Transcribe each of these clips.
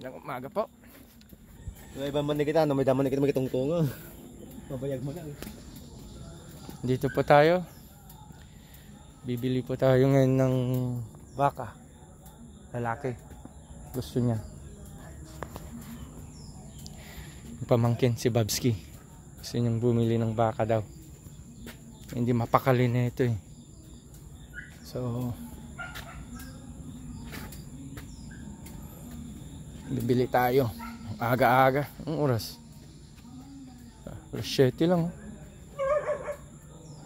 ng umaga po. Ano, may iba man kita, no? may daman kita magitungtungo. Pabayag mo lang. Eh. Dito po tayo. Bibili po tayo ngayon ng baka. Lalaki. Gusto niya. Pamangkin si Babski. Gusto niyang bumili ng baka daw. Hindi mapakali na ito eh. So, bibili tayo aga-aga ang oras alas 7 lang oh.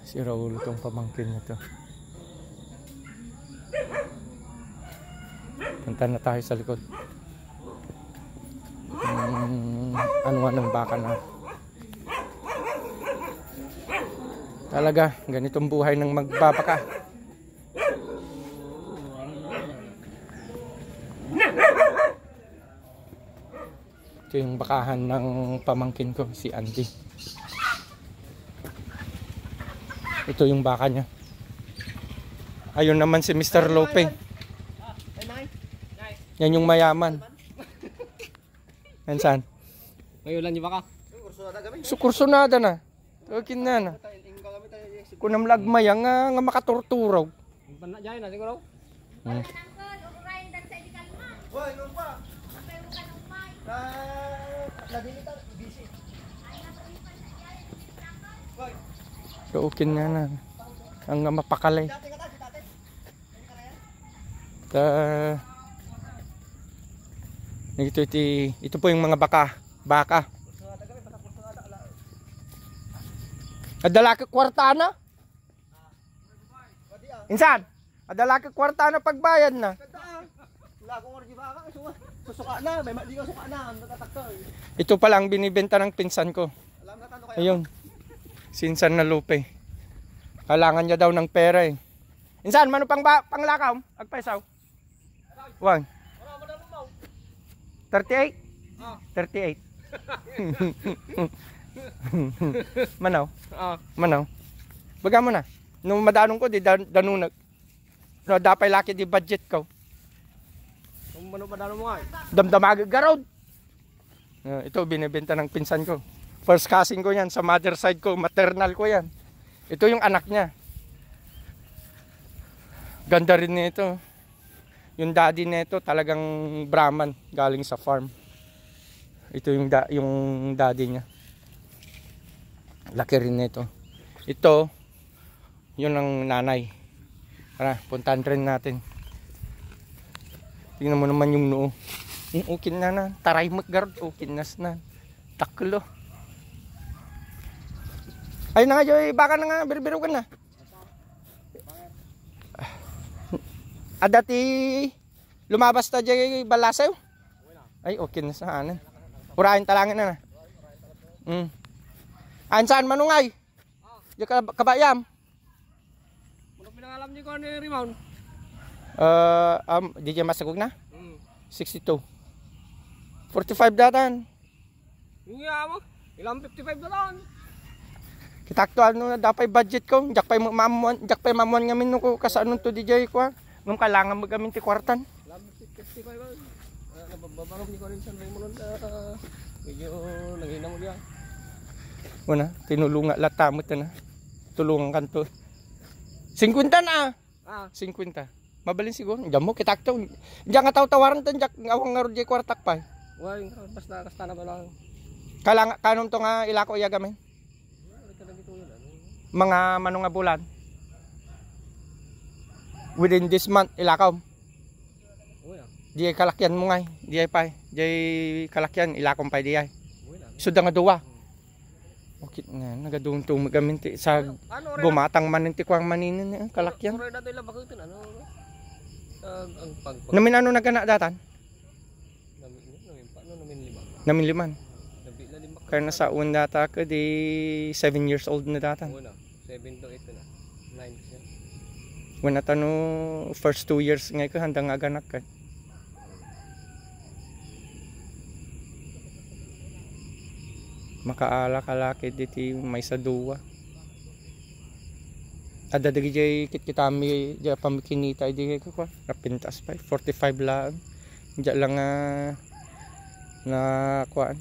si Raul itong pamangkin na to punta na tayo sa likod hmm, ano anuan ng baka na talaga ganitong buhay ng magbabaka Ito yung bakahan ng pamangkin ko, si Andy. Ito yung baka niya. Ayun naman si Mr. Lope. Ah, Yan yung mayaman. Yan saan? Ngayon lang yung baka. Sukursunada na. Tukin na na. Kunam lagmaya nga, nga makatorturaw. Diyan na siguro. Hmm. Wala nang kun, ukurain dan sa idikan mo. Wala nang pa. Na, nadinita, busy. Kaukin nga na. Ang mapakalay. Ta, ito, ito, ito po yung mga baka. Baka. Adala ka kwartana? Insan? Adala ka kwartana pagbayad na. Wala akong orgy baka. Susuka na, may mali ka suka na, natatakta eh. Ito pala ang binibenta ng pinsan ko. Alam na tanong kayo. Ayun. Sinsan na lupe. Kailangan niya daw ng pera eh. Insan, mano pang ba, panglakaw? Agpaisaw. One. 38? Ah. 38. Manaw. Ah. Manaw. Baga mo na. Nung madanong ko, di dan danunag. No, dapay laki di budget ko mano padano mo ay. Damdamagag garod. Ah, ito binebenta ng pinsan ko. First cousin ko 'yan sa mother side ko, maternal ko 'yan. Ito yung anak niya. Ganda rin nito. Yung daddy nito talagang Brahman galing sa farm. Ito yung da yung daddy niya. Laki rin nito. Ito, yun ang nanay. Tara, puntahan rin natin. Tingnan mo naman yung noo. Ukin na na. Taray maggarot. Ukin nas na. Taklo. Ayun na nga Joy. Baka na nga. Birbiro ka na. Ah, dati lumabas ta Joy balasaw. Ay ukin nas na anan. Urahin talangin na na. Mm. Ayan saan manungay? Diyan ah. kabayam. Ano pinangalam niyo ko ni Rimon? Uh, um, DJ Masagog na? Mm. 62. 45 datan. Nga mo. Ilang 55 datan. Kita akto ano na dapat budget ko. Jak pay mamon, jak pay mamon ngamin no ko kasano to DJ ko. Ah? Ngum kailangan mo gamin ti kwartan. Ilang 55 datan. Babarok ni ko rin sa Raymond. Uh, ah. medyo nangina mo diyan. Una, tinulungan latamot na. Tulungan kanto. 50 na. Ah. 50. Mabalin siguro. Diyan mo, kitak to. Diyan nga taw-tawaran to. Diyan nga awang nga rodje kwartak pa. Eh. Wala, basta kasta na ba lang. Kalang, kanong to nga ilako iya gamin? Mga manunga bulan. Within this month, ilakaw. Ah. Di kalakyan mo nga. Eh. Di pa. Eh. Di kalakyan, ilakom pa di ay. Suda nga duwa. Bakit nga, nagadungtong magaminti sa gumatang ano, ano manintikwang maninin. Kalakyan. Kuro na ito ilang bakutin, ano? ano ang ang pagpag... Namin ano nagkana datan? Namin, namin, paano namin lima? Namin liman. Namin na lima. Kaya nasa un data ko di 7 years old na datan. Una, 7 to 8 na. 9 siya. Wala tano first 2 years ngay ko handang aganak ka. Makaala kalaki diti may sa duwa kada diri jay kit kitami ja pamikinita di ko ko napintas pa 45 lang. Ja lang nga na kuan.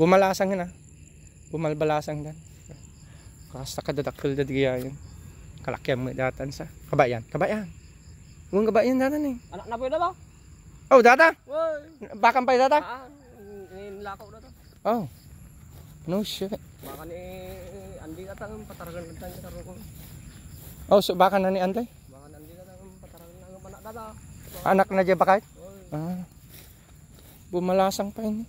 Bumalasang na. Bumalbalasang dan. Kasta kadadakil da diri ayon. Kalakyan mo datan sa kabayan. Kabayan. Wong kabayan datan ni. Eh. Anak na po ba? Oh, data. Woy. Bakam pa data? Ah, in, mm, mm, nilakaw data. Oh. No shit. Baka ni hindi ata ang pataragan tanya ko. Oh, so baka na ni antay? Baka na hindi ata ang pataragan anak dada. Anak na diya bakay? Ah. Bumalasang pa ini.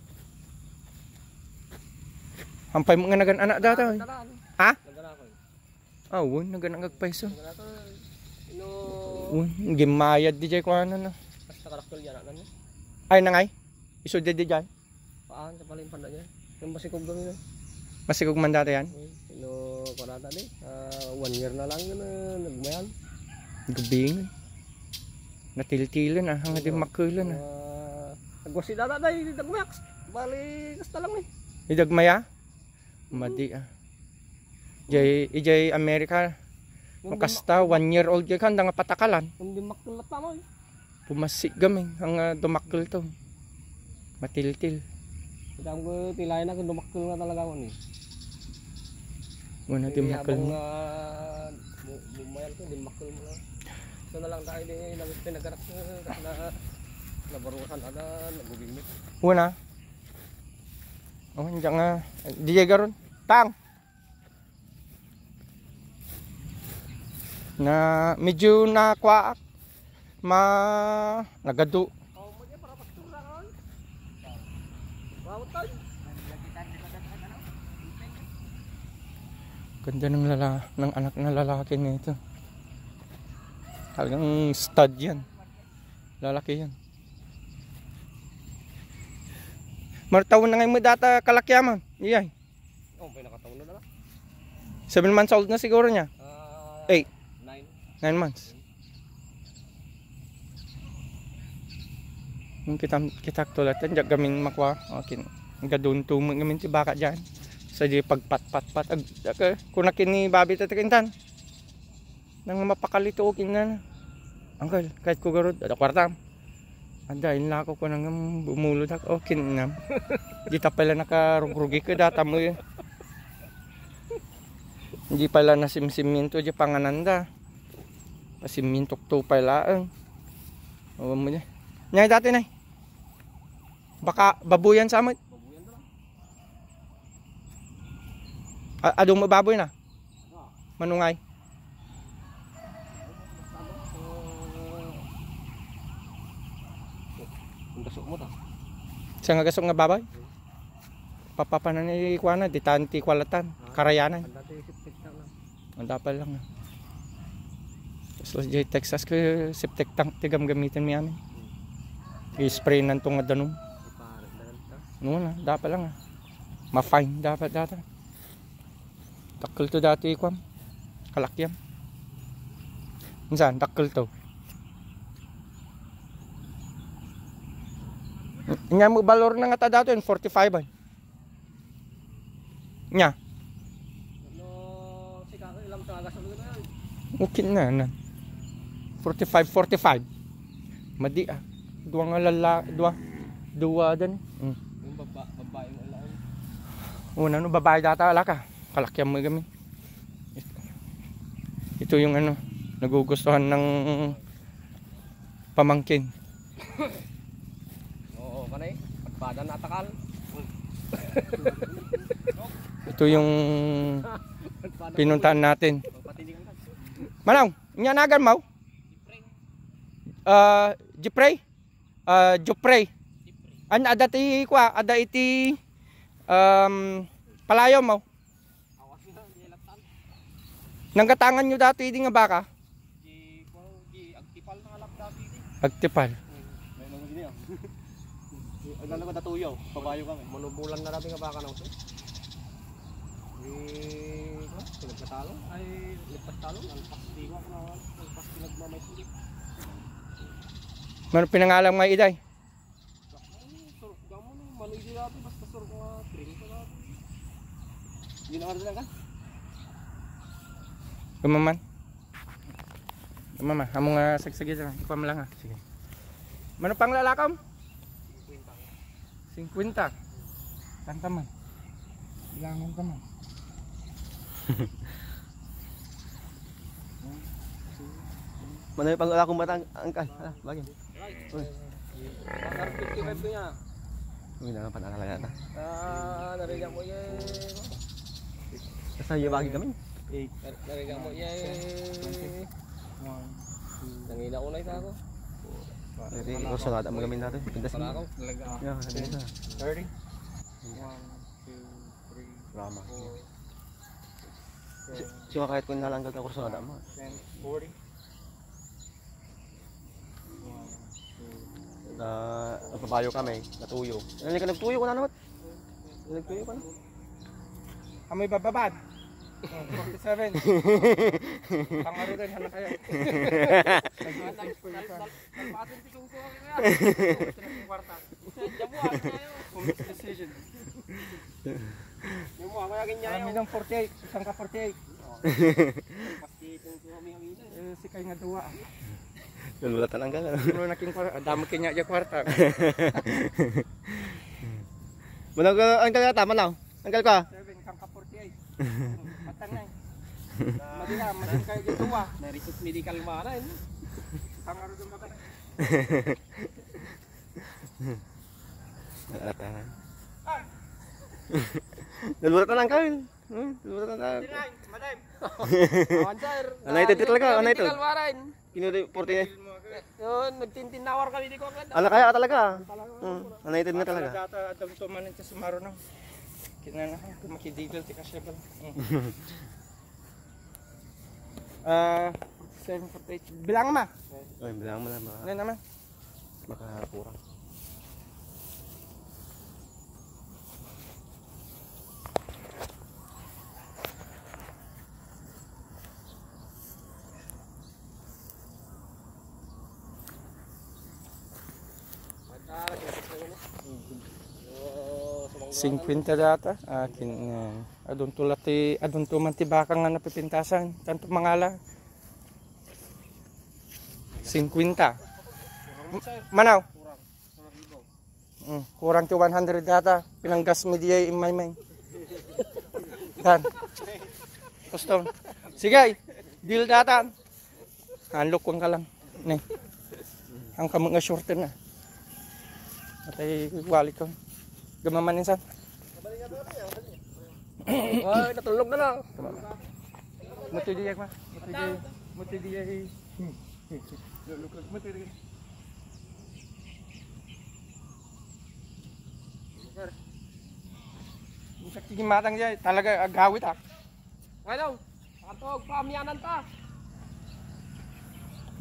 Hampay mga nagan anak dada. Ha? Eh. Ah, oh, won nagan ang agpaiso. Won, gimayad di jay ano na. Basta karakol yan anak na. Ay nangay. Iso di di jay. Paan sa paling panda jay. Yung masikog gawin na. Masikog mandata yan? Okay. So, wala na ni. Uh, one year na lang na ah, nagmayan. Gabing. Natiltilan ah. Hanggang din ano? makulan ah. Uh, Nagwasi na na na yung Bali, kasta lang eh. Idagmaya? Madi ah. Mm-hmm. Jay, ijay Amerika. Makasta, one year old yun ka, nga patakalan. Hindi makul na tama eh. Pumasik gaming, ang uh, dumakul to. Matiltil. Kita ko tilay na kung dumakul na talaga ko Eh. Muna timakal mo. Bumayal ko, dimakal mo. So na lang tayo din yung na ada, Muna. Oh, hindi Tang! Na medyo Ma... Nagadu. Oh, mo para Ganda ng, lala ng anak na lalaki na ito. Talagang stud yan. Lalaki yan. Martaw na ngayon mo data kalakyaman. Iyay. Oh, pinakataw na lang. 7 months old na siguro niya. 8. Uh, 9 months. Yung kita kita tulatan, gaming makwa. Okay. Gadun tumang gaming si baka dyan. Sadya pagpatpatpat. Ag, ag, eh, kuna kini babi tatikintan. Nang mapakalito o kinan. Angkal, kahit ko garod. Ada kwartam. Ada ah, in lako ko nang bumulod ako. Oh, kinam. Di ta pala nakarugrugi ka data mo yun. Hindi pala nasimsiminto. Di pangananda. Pasimintok to pala. Eh. Ang. Huwag mo niya. Nyay dati na. Baka babuyan sa amat. Ah, adong mababoy na. Manungay. Gasok mo ta. Sa nga gasok nga babay? Papapanan ni Kuana, di tanti kwalatan, ah. karayanan. Ang dapat lang. Tapos ah. dyan Texas ko septic tank tigam gamitin mi amin. Hmm. I-spray nantong nga danong. Noon na, dapat lang ah. Ma-fine dapat dapat takkel to dati kwam kalakyam minsan takkel to Nya mo balor na nga ta dato yun, 45 ay. Nya. Ukin na na. 45 45. Madi ah. Duwa nga lala, duwa. Duwa dan. Mm. Yung baba, babae mo lang. Una no babae data ala ka kalakyan mo kami ito yung ano nagugustuhan ng pamangkin oo kanay pagpada na ito yung pinuntahan natin Manaw, nyanagan mau uh, ah, Jepray uh, ah, Jepray an ada ti kwa ada iti um, palayo mau Nanggatangan nyo dati di nga baka? Di, well, di agtipal na alak dati di. Agtipal. May mga gini ah. Oh. Ang nalang natuyaw, pabayo kami. Manubulan na rabi nga baka na uso. Oh, ano? Eh, pinagkatalo? Ay, nagpastalo? Alpas, di ko ako na alpas pinagmamay sulit. Meron pinangalang may iday? Gamon, eh. manoy di rabi, basta surok nga, trinito rabi. Hindi na lang ka? Ah. Gumaman. Mama, amo nga sagsagi sa ikaw lang ha. Ah. Sige. Mano pang lalakam? 50. 50. Tantaman. Ilangan Mana yung pag-ala batang angkal? Hala, bagay. Uy. 8. Narinig mo. Yeah, yeah, yeah. 1, 2, 3, Nangila ko na isa ako. Pwede, ikaw sa lahat ang magamin natin. Pindasin mo. Talaga ako. Yeah, sabihin na. 30. 1, 2, 3, 4, 5, 6, 7, 8. Sika kahit kung nalanggal ka kursada mo. 40. na nagpapayo kami, natuyo. Ano ka nagtuyo ano? ka na naman? Nagtuyo ka na. Kami bababad. 47. Pangarugan na kayo. Kami ng 48, susang ka 48. Eh, si kayo nga duwa. Lulatan ang gala. Ano naking kwarta? Dami kanya yung kwarta. Managal ang gala tama na. Oh. Ang gala ka? 7, kang ka 48. Madila, madali kayo dito ah. Narisot medical mara eh. Tangaro dun ba tayo? Nalata na. Ah! Naluratan lang kayo. Hmm, naluratan lang. Madam. Awan sir. Ano ito talaga? Ano ito? Medical mara eh. Kinuri 40 Yun, nagtintinawar kami di ko agad. kaya talaga. Hmm. Ano ito na talaga? Data at dumtuman ng sumaro na. Kinana, kumakidigil ti kasya pala. Ah, uh, footage. Bilang ma. Oy, bilang mo lang. Ngayon ano naman. Baka kurang. 50 data akin uh, adun tulati adun ti baka nga napipintasan tanto mangala 50 manaw Mm, kurang to 100 data pinanggas media in my mind dan custom sige deal data hanlok kong ka lang ni ang kamang nga shorten na at ay wali ko Gemaman insan. Wah, dah telung kan lah. Mesti dia mah. Mesti dia. Mesti dia. Lu lu mesti dia. Sakti ki matang jay, talaga gawit ah. Ngayon, patog pamianan ta.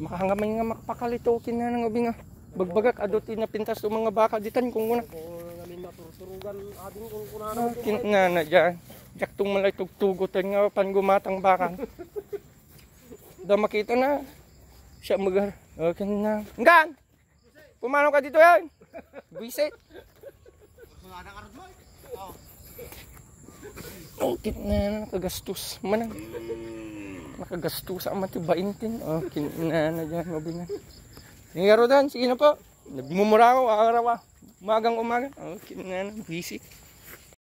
Makahangamay nga makpakalitokin na ng ubing ah. Bagbagak adot na pintas ng mga baka ditan kung una. Oo. turugan ading kung kunana. Ah, kinana dyan. Jak tumalay tugtugutan nga gumatang bakan. da makita na. Siya magar. Okay na. Ngan! Pumano ka dito yan? Visit. Okay eh. oh. na na kagastos man. Ah. Nakagastos ang matibaintin. Okay na na dyan mabinan. Ngaro dan, sige na po. Nagmumura ako, aaraw ah. Magang umaga. Okay na, visit.